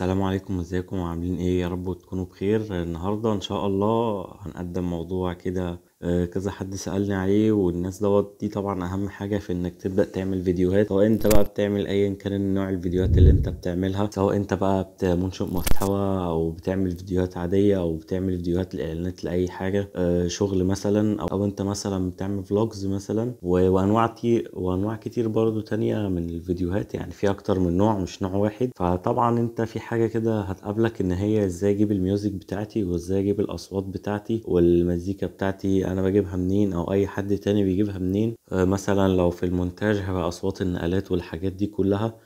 السلام عليكم ازيكم عاملين ايه يا رب تكونوا بخير النهارده ان شاء الله هنقدم موضوع كده آه، كذا حد سألني عليه والناس دوت دي طبعا اهم حاجة في انك تبدأ تعمل فيديوهات سواء انت بقى بتعمل ايا كان نوع الفيديوهات اللي انت بتعملها سواء انت بقى منشئ محتوى او بتعمل فيديوهات عادية او بتعمل فيديوهات لاعلانات لاي حاجة آه، شغل مثلا او انت مثلا بتعمل فلوجز مثلا وانواع وانواع كتير برضو تانية من الفيديوهات يعني في اكتر من نوع مش نوع واحد فطبعا انت في حاجة كده هتقابلك ان هي ازاي اجيب الميوزك بتاعتي وازاي اجيب الاصوات بتاعتي والمزيكا بتاعتي انا بجيبها منين او اي حد تاني بيجيبها منين آه، مثلا لو في المونتاج هبقى اصوات النقلات والحاجات دي كلها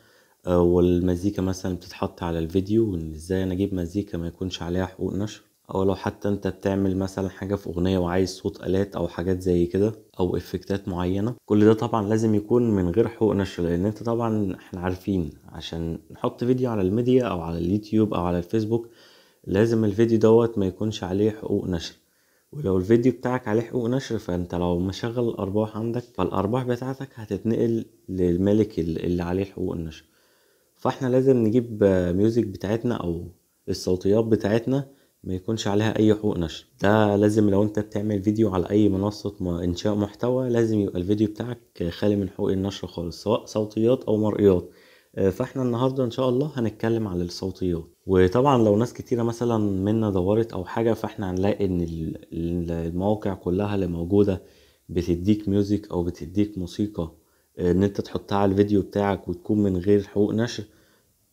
آه، والمزيكا مثلا بتتحط على الفيديو وان ازاي انا اجيب مزيكا ما يكونش عليها حقوق نشر او لو حتى انت بتعمل مثلا حاجه في اغنيه وعايز صوت الات او حاجات زي كده او افكتات معينه كل ده طبعا لازم يكون من غير حقوق نشر لان انت طبعا احنا عارفين عشان نحط فيديو على الميديا او على اليوتيوب او على الفيسبوك لازم الفيديو دوت ما يكونش عليه حقوق نشر ولو الفيديو بتاعك عليه حقوق نشر فانت لو مشغل الارباح عندك فالارباح بتاعتك هتتنقل للملك اللي عليه حقوق النشر فاحنا لازم نجيب ميوزك بتاعتنا او الصوتيات بتاعتنا ما يكونش عليها اي حقوق نشر ده لازم لو انت بتعمل فيديو على اي منصة انشاء محتوى لازم يبقى الفيديو بتاعك خالي من حقوق النشر خالص سواء صوتيات او مرئيات آه، فاحنا النهاردة ان شاء الله هنتكلم على الصوتيات وطبعا لو ناس كتيرة مثلا منا دورت او حاجة فاحنا هنلاقي ان المواقع كلها اللي موجودة بتديك ميوزك او بتديك موسيقى آه، ان انت تحطها على الفيديو بتاعك وتكون من غير حقوق نشر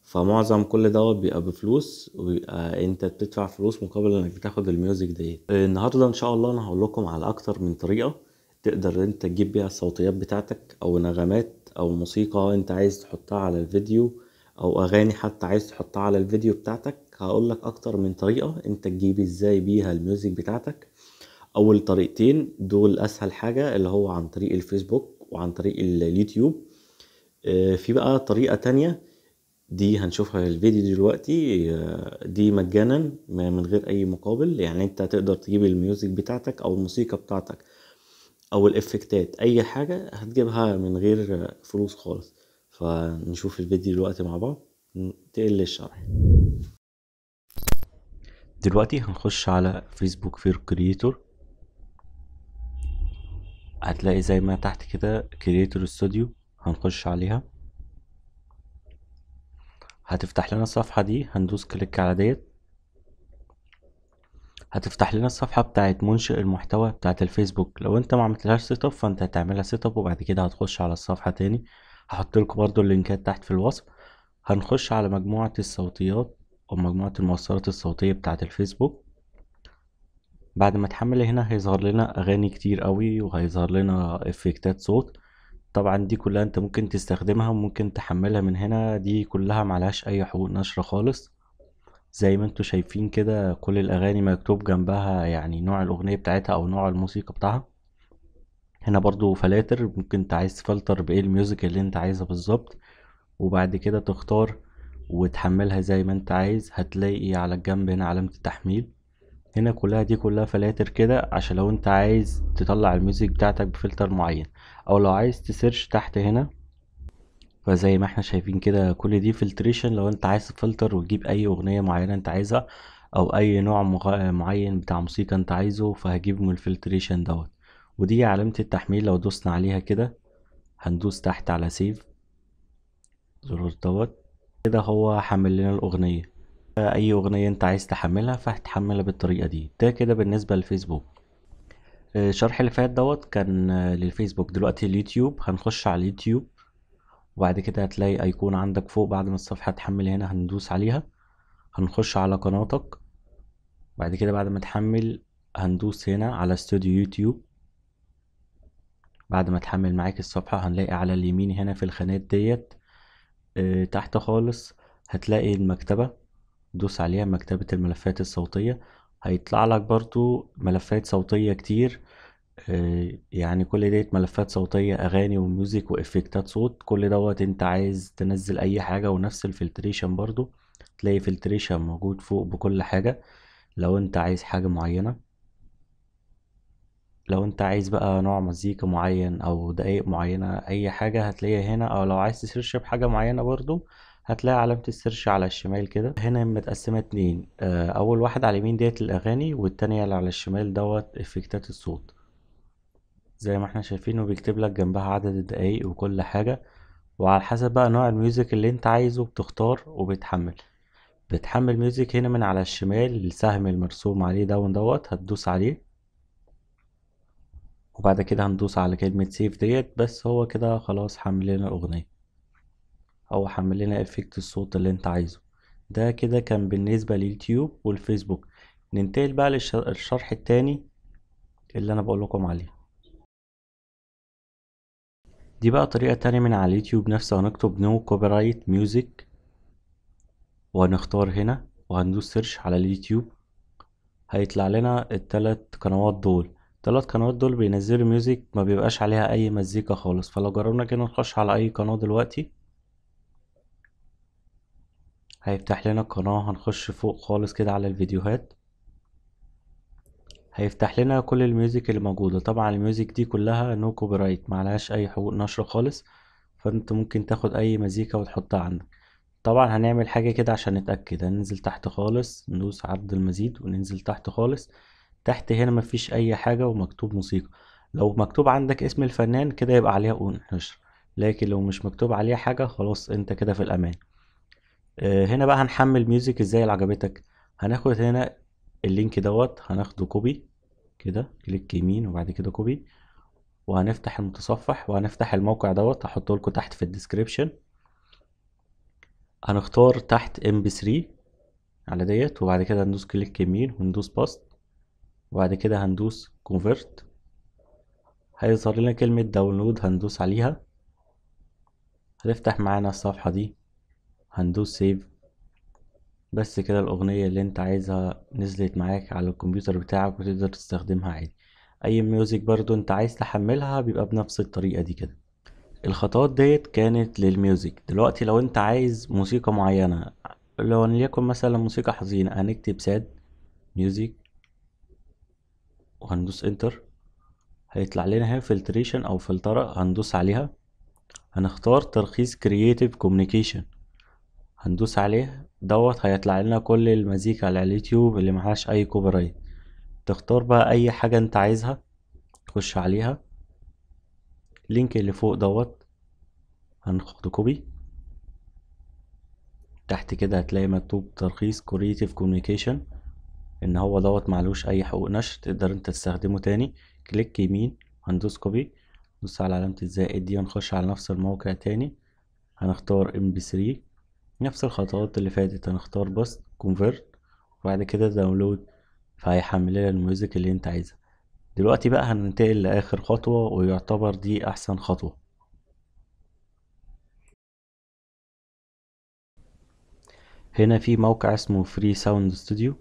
فمعظم كل دوت بيبقى بفلوس وبيبقى انت بتدفع فلوس مقابل انك بتاخد الميوزك ديت آه، النهارده ان شاء الله انا هقول لكم على اكتر من طريقه تقدر انت تجيب بيها الصوتيات بتاعتك او نغمات او موسيقى انت عايز تحطها على الفيديو او اغاني حتى عايز تحطها على الفيديو بتاعتك هقولك اكتر من طريقة انت تجيب ازاي بيها الميوزك بتاعتك اول طريقتين دول اسهل حاجة اللي هو عن طريق الفيسبوك وعن طريق اليوتيوب آه، في بقى طريقة تانية دي هنشوفها في الفيديو دلوقتي آه، دي مجانا من غير اي مقابل يعني انت تقدر تجيب الميوزك بتاعتك او الموسيقى بتاعتك او الافكتات اي حاجة هتجيبها من غير فلوس خالص فنشوف الفيديو دلوقتي مع بعض ننتقل للشرح دلوقتي هنخش على فيسبوك فير كرييتور هتلاقي زي ما تحت كده كرييتور استوديو هنخش عليها هتفتح لنا الصفحة دي هندوس كليك على ديت هتفتح لنا الصفحة بتاعة منشئ المحتوى بتاعة الفيسبوك لو انت ما عملتلهاش سيت اب فانت هتعملها سيت اب وبعد كده هتخش على الصفحة تاني هحط لكم برضو اللينكات تحت في الوصف هنخش على مجموعة الصوتيات أو مجموعة المؤثرات الصوتية بتاعة الفيسبوك بعد ما تحمل هنا هيظهر لنا أغاني كتير قوي وهيظهر لنا إفكتات صوت طبعا دي كلها انت ممكن تستخدمها وممكن تحملها من هنا دي كلها معلهاش اي حقوق نشر خالص زي ما انتوا شايفين كده كل الاغاني مكتوب جنبها يعني نوع الاغنية بتاعتها او نوع الموسيقى بتاعها هنا برضو فلاتر ممكن انت عايز تفلتر بايه الميوزك اللي انت عايزها بالظبط وبعد كده تختار وتحملها زي ما انت عايز هتلاقي على الجنب هنا علامة التحميل هنا كلها دي كلها فلاتر كده عشان لو انت عايز تطلع الميوزك بتاعتك بفلتر معين او لو عايز تسيرش تحت هنا فزي ما احنا شايفين كده كل دي فلتريشن لو انت عايز تفلتر وتجيب اي اغنية معينة انت عايزها او اي نوع معين بتاع موسيقى انت عايزه فهجيب من الفلتريشن دوت ودي علامة التحميل لو دوسنا عليها كده هندوس تحت على سيف زرار دوت كده هو حمل لنا الأغنية أي أغنية أنت عايز تحملها فهتحملها بالطريقة دي ده كده بالنسبة للفيسبوك آه، الشرح اللي فات دوت كان آه، للفيسبوك دلوقتي اليوتيوب هنخش على اليوتيوب وبعد كده هتلاقي أيكون عندك فوق بعد ما الصفحة تحمل هنا هندوس عليها هنخش على قناتك بعد كده بعد ما تحمل هندوس هنا على استوديو يوتيوب بعد ما تحمل معاك الصفحة هنلاقي على اليمين هنا في الخانات ديت آه، تحت خالص هتلاقي المكتبة دوس عليها مكتبة الملفات الصوتية هيطلع لك برضو ملفات صوتية كتير آه، يعني كل ديت ملفات صوتية أغاني وميوزك وإفكتات صوت كل دوت أنت عايز تنزل أي حاجة ونفس الفلتريشن برضو تلاقي فلتريشن موجود فوق بكل حاجة لو أنت عايز حاجة معينة لو انت عايز بقى نوع مزيكا معين او دقايق معينة اي حاجة هتلاقيها هنا او لو عايز تسيرش بحاجة معينة برضو هتلاقي علامة السيرش على الشمال كده هنا متقسمة اتنين آه، اول واحد على اليمين ديت الاغاني والتانية اللي على الشمال دوت افكتات الصوت زي ما احنا شايفين بيكتب لك جنبها عدد الدقايق وكل حاجة وعلى حسب بقى نوع الميوزك اللي انت عايزه بتختار وبتحمل بتحمل ميوزك هنا من على الشمال السهم المرسوم عليه داون دوت هتدوس عليه وبعد كده هندوس على كلمة سيف ديت بس هو كده خلاص حمل لنا الأغنية أو حمل لنا إفكت الصوت اللي أنت عايزه ده كده كان بالنسبة لليوتيوب والفيسبوك ننتقل بقى للشرح التاني اللي أنا بقول لكم عليه دي بقى طريقة تانية من على اليوتيوب نفسه هنكتب نو كوبي رايت ميوزك وهنختار هنا وهندوس سيرش على اليوتيوب هيطلع لنا التلات قنوات دول تلات قنوات دول بينزلوا ميوزك ما بيبقاش عليها اي مزيكا خالص فلو جربنا كده نخش على اي قناة دلوقتي هيفتح لنا القناة هنخش فوق خالص كده على الفيديوهات هيفتح لنا كل الميوزك اللي موجودة طبعا الميوزك دي كلها نو كوبي رايت معلهاش اي حقوق نشر خالص فانت ممكن تاخد اي مزيكا وتحطها عندك طبعا هنعمل حاجة كده عشان نتأكد هننزل تحت خالص ندوس عرض المزيد وننزل تحت خالص تحت هنا مفيش اي حاجة ومكتوب موسيقى لو مكتوب عندك اسم الفنان كده يبقى عليها اون نشر لكن لو مش مكتوب عليها حاجة خلاص انت كده في الامان اه هنا بقى هنحمل ميوزك ازاي اللي عجبتك هناخد هنا اللينك دوت هناخده كوبي كده كليك يمين وبعد كده كوبي وهنفتح المتصفح وهنفتح الموقع دوت هحطه لكم تحت في الديسكريبشن هنختار تحت ام بي 3 على ديت وبعد كده ندوس كليك يمين وندوس باست وبعد كده هندوس كونفرت هيظهر لنا كلمة داونلود هندوس عليها هتفتح معانا الصفحة دي هندوس سيف بس كده الأغنية اللي انت عايزها نزلت معاك على الكمبيوتر بتاعك وتقدر تستخدمها عادي أي ميوزك برضو انت عايز تحملها بيبقى بنفس الطريقة دي كده الخطوات ديت كانت للميوزك دلوقتي لو انت عايز موسيقى معينة لو نليكن مثلا موسيقى حزينة هنكتب ساد ميوزك وهندوس انتر هيطلع لنا هنا فلتريشن او فلترة هندوس عليها هنختار ترخيص كرييتيف كوميونيكيشن هندوس عليه دوت هيطلع لنا كل المزيكا على اليوتيوب اللي معهاش اي كوبي رايت تختار بقى اي حاجة انت عايزها تخش عليها اللينك اللي فوق دوت هناخد كوبي تحت كده هتلاقي مكتوب ترخيص كرييتيف كوميونيكيشن ان هو دوت معلوش اي حقوق نشر تقدر انت تستخدمه تاني كليك يمين هندوس كوبي ندوس على علامة الزائد دي ونخش على نفس الموقع تاني هنختار mp3 نفس الخطوات اللي فاتت هنختار بس كونفرت وبعد كده داونلود فهيحمل لنا الميوزك اللي انت عايزها دلوقتي بقى هننتقل لاخر خطوة ويعتبر دي احسن خطوة هنا في موقع اسمه فري ساوند ستوديو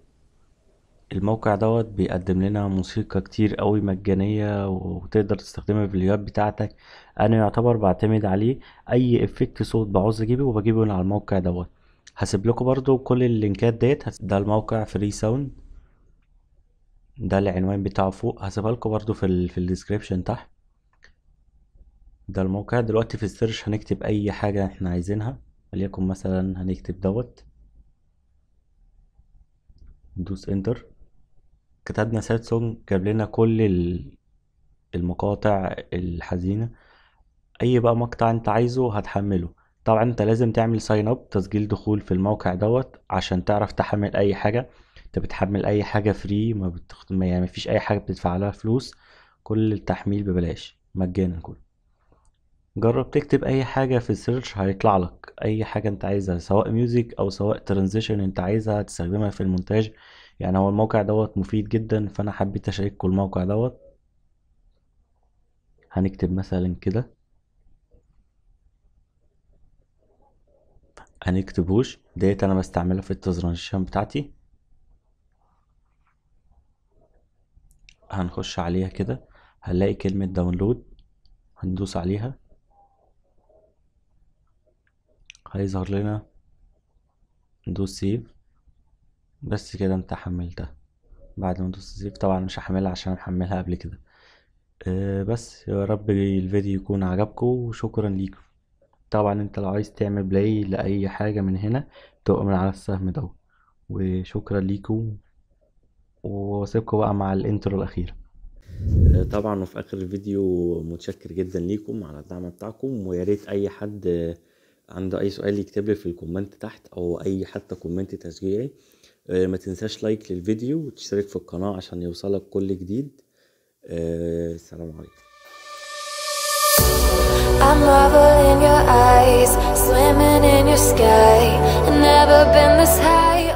الموقع دوت بيقدم لنا موسيقى كتير قوي مجانية وتقدر تستخدمها في الفيديوهات بتاعتك انا يعتبر بعتمد عليه اي افكت صوت بعوز اجيبه وبجيبه من على الموقع دوت هسيب لكم برضو كل اللينكات ديت ده الموقع فري ساوند ده العنوان بتاعه فوق هسيبها لكم برضو في الـ في الديسكريبشن تحت ده الموقع دلوقتي في السيرش هنكتب اي حاجة احنا عايزينها وليكن مثلا هنكتب دوت ندوس انتر كتبنا سات سونج جاب لنا كل المقاطع الحزينة اي بقى مقطع انت عايزه هتحمله طبعا انت لازم تعمل ساين اب تسجيل دخول في الموقع دوت عشان تعرف تحمل اي حاجة انت بتحمل اي حاجة فري ما بتخ... ما يعني مفيش اي حاجة بتدفع لها فلوس كل التحميل ببلاش مجانا كله جرب تكتب اي حاجة في السيرش هيطلع لك اي حاجة انت عايزها سواء ميوزك او سواء ترانزيشن انت عايزها تستخدمها في المونتاج يعني هو الموقع دوت مفيد جدا فانا حبيت اشارككم الموقع دوت هنكتب مثلا كده هنكتبوش ديت انا بستعملها في الترانزيشن بتاعتي هنخش عليها كده هنلاقي كلمة داونلود هندوس عليها هيظهر لنا ندوس سيف بس كده انت حملتها بعد ما دوست سيف طبعا مش هحملها عشان محملها قبل كده أه بس يا رب الفيديو يكون عجبكم وشكرا ليكم طبعا انت لو عايز تعمل بلاي لاي حاجة من هنا تبقى من على السهم ده وشكرا ليكم واسيبكم بقى مع الانترو الاخير آه، طبعا وفي اخر الفيديو متشكر جدا ليكم على الدعم بتاعكم وياريت اي حد عنده اي سؤال يكتبلي في الكومنت تحت او اي حتى كومنت تشجيعي آه، ما تنساش لايك للفيديو وتشترك في القناة عشان يوصلك كل جديد آه، السلام عليكم I'm marvel in your eyes, swimming in your sky. Never been this high.